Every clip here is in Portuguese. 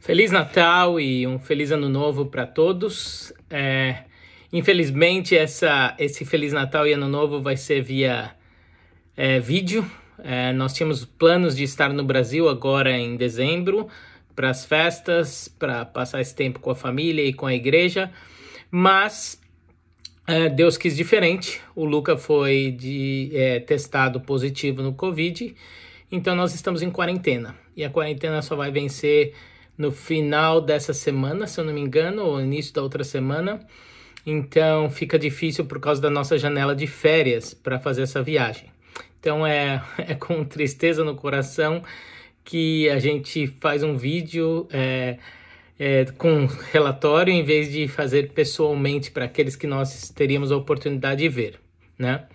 Feliz Natal e um feliz Ano Novo para todos. É, infelizmente, essa, esse Feliz Natal e Ano Novo vai ser via é, vídeo. É, nós tínhamos planos de estar no Brasil agora em dezembro para as festas, para passar esse tempo com a família e com a igreja, mas é, Deus quis diferente. O Luca foi de, é, testado positivo no Covid, então nós estamos em quarentena e a quarentena só vai vencer no final dessa semana, se eu não me engano, ou início da outra semana. Então fica difícil por causa da nossa janela de férias para fazer essa viagem. Então é, é com tristeza no coração que a gente faz um vídeo é, é, com relatório em vez de fazer pessoalmente para aqueles que nós teríamos a oportunidade de ver, né?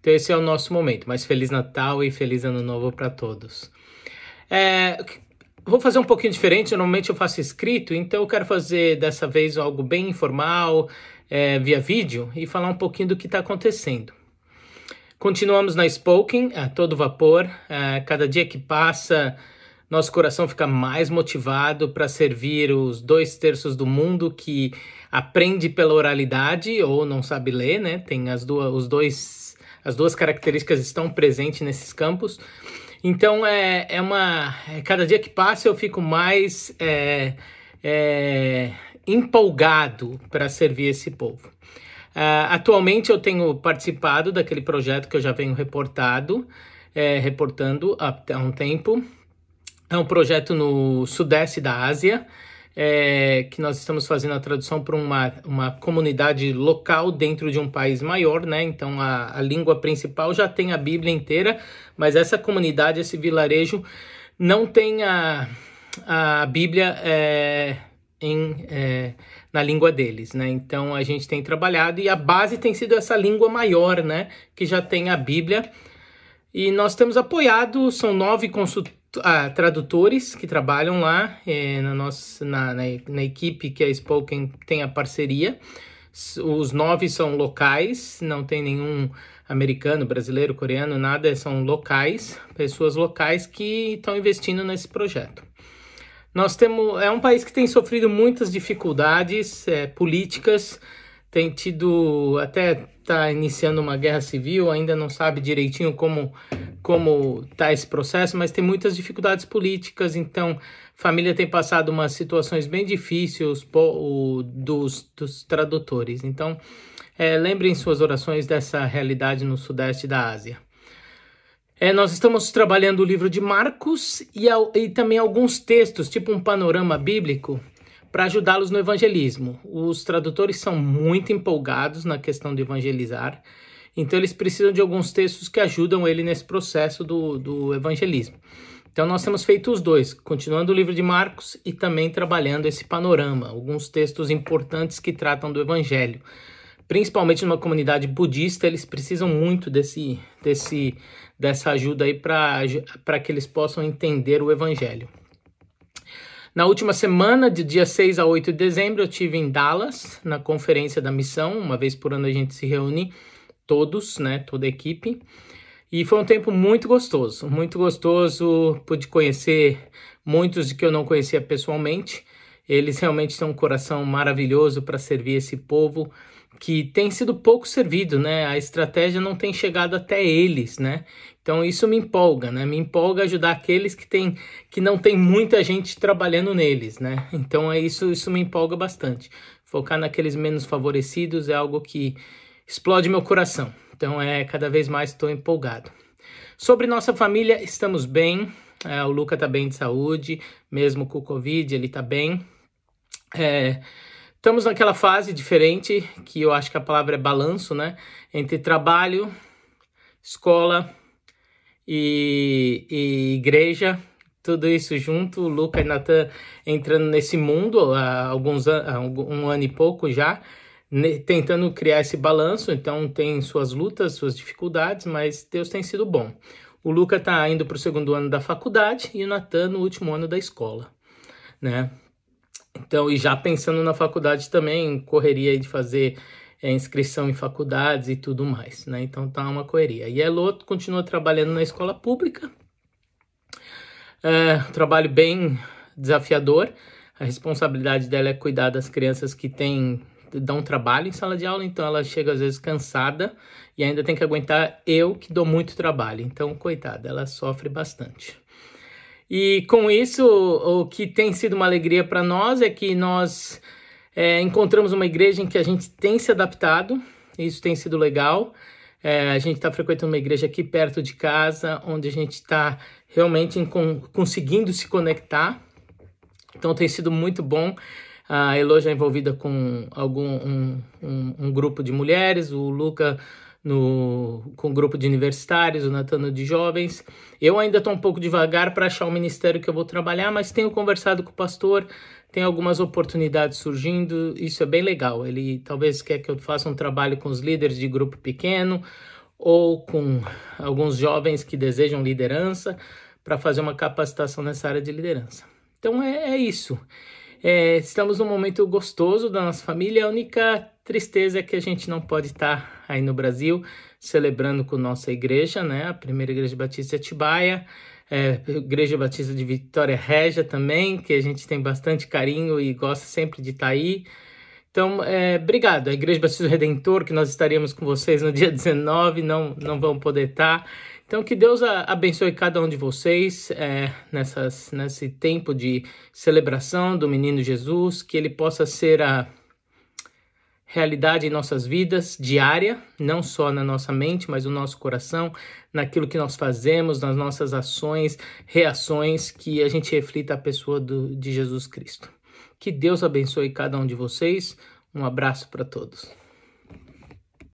Então esse é o nosso momento. Mas feliz Natal e feliz Ano Novo para todos. É, Vou fazer um pouquinho diferente, normalmente eu faço escrito, então eu quero fazer dessa vez algo bem informal, é, via vídeo, e falar um pouquinho do que está acontecendo. Continuamos na Spoken, a todo vapor. A é, cada dia que passa, nosso coração fica mais motivado para servir os dois terços do mundo que aprende pela oralidade ou não sabe ler, né? Tem as duas, os dois, as duas características estão presentes nesses campos. Então é, é uma. É cada dia que passa eu fico mais é, é, empolgado para servir esse povo. Uh, atualmente eu tenho participado daquele projeto que eu já venho reportado, é, reportando há, há um tempo. É um projeto no sudeste da Ásia, é, que nós estamos fazendo a tradução para uma, uma comunidade local dentro de um país maior, né? Então a, a língua principal já tem a Bíblia inteira, mas essa comunidade, esse vilarejo, não tem a, a Bíblia é, em, é, na língua deles, né? Então a gente tem trabalhado e a base tem sido essa língua maior, né? Que já tem a Bíblia. E nós temos apoiado, são nove consultores ah, tradutores que trabalham lá é, na, nossa, na, na, na, equipe que a é Spoken tem a parceria. Os nove são locais, não tem nenhum americano, brasileiro, coreano, nada, são locais, pessoas locais que estão investindo nesse projeto. Nós temos, é um país que tem sofrido muitas dificuldades é, políticas, tem tido até está iniciando uma guerra civil, ainda não sabe direitinho como como está esse processo, mas tem muitas dificuldades políticas, então família tem passado umas situações bem difíceis o, dos, dos tradutores. Então, é, lembrem suas orações dessa realidade no sudeste da Ásia. É, nós estamos trabalhando o livro de Marcos e, e também alguns textos, tipo um panorama bíblico, para ajudá-los no evangelismo. Os tradutores são muito empolgados na questão de evangelizar, então eles precisam de alguns textos que ajudam ele nesse processo do, do evangelismo. Então nós temos feito os dois, continuando o livro de Marcos e também trabalhando esse panorama, alguns textos importantes que tratam do evangelho. Principalmente numa comunidade budista, eles precisam muito desse, desse, dessa ajuda aí para que eles possam entender o evangelho. Na última semana, de dia 6 a 8 de dezembro, eu tive em Dallas, na conferência da missão. Uma vez por ano a gente se reúne, todos, né, toda a equipe. E foi um tempo muito gostoso, muito gostoso. Pude conhecer muitos que eu não conhecia pessoalmente. Eles realmente têm um coração maravilhoso para servir esse povo que tem sido pouco servido, né? A estratégia não tem chegado até eles, né? Então isso me empolga, né? Me empolga ajudar aqueles que tem, que não tem muita gente trabalhando neles, né? Então é isso, isso me empolga bastante. Focar naqueles menos favorecidos é algo que explode meu coração. Então é cada vez mais estou empolgado. Sobre nossa família, estamos bem. É, o Luca tá bem de saúde, mesmo com o Covid, ele tá bem. É, Estamos naquela fase diferente, que eu acho que a palavra é balanço, né? Entre trabalho, escola e, e igreja, tudo isso junto. O Luca e Natan entrando nesse mundo há alguns um ano e pouco já, tentando criar esse balanço. Então, tem suas lutas, suas dificuldades, mas Deus tem sido bom. O Luca está indo para o segundo ano da faculdade e o Natan no último ano da escola, né? Então, e já pensando na faculdade também, correria de fazer é, inscrição em faculdades e tudo mais, né? Então tá uma correria. E Eloto continua trabalhando na escola pública, é, um trabalho bem desafiador. A responsabilidade dela é cuidar das crianças que têm dão trabalho em sala de aula, então ela chega às vezes cansada e ainda tem que aguentar eu que dou muito trabalho. Então, coitada, ela sofre bastante. E com isso, o que tem sido uma alegria para nós é que nós é, encontramos uma igreja em que a gente tem se adaptado, isso tem sido legal. É, a gente está frequentando uma igreja aqui perto de casa, onde a gente está realmente conseguindo se conectar. Então tem sido muito bom. A Elo já é envolvida com algum um, um, um grupo de mulheres, o Luca no, com um grupo de universitários, o Natano de Jovens. Eu ainda estou um pouco devagar para achar o ministério que eu vou trabalhar, mas tenho conversado com o pastor, tem algumas oportunidades surgindo, isso é bem legal. Ele talvez quer que eu faça um trabalho com os líderes de grupo pequeno ou com alguns jovens que desejam liderança para fazer uma capacitação nessa área de liderança. Então é, é isso. É, estamos num momento gostoso da nossa família. A única tristeza é que a gente não pode estar aí no Brasil celebrando com nossa igreja, né? A primeira igreja batista de é Atibaia, é, igreja batista de Vitória Régia também, que a gente tem bastante carinho e gosta sempre de estar aí. Então, é, obrigado. A Igreja Batista do Redentor, que nós estaríamos com vocês no dia 19, não, não vão poder estar. Então, que Deus abençoe cada um de vocês é, nessas, nesse tempo de celebração do menino Jesus, que ele possa ser a realidade em nossas vidas diária, não só na nossa mente, mas no nosso coração, naquilo que nós fazemos, nas nossas ações, reações, que a gente reflita a pessoa do, de Jesus Cristo. Que Deus abençoe cada um de vocês. Um abraço para todos.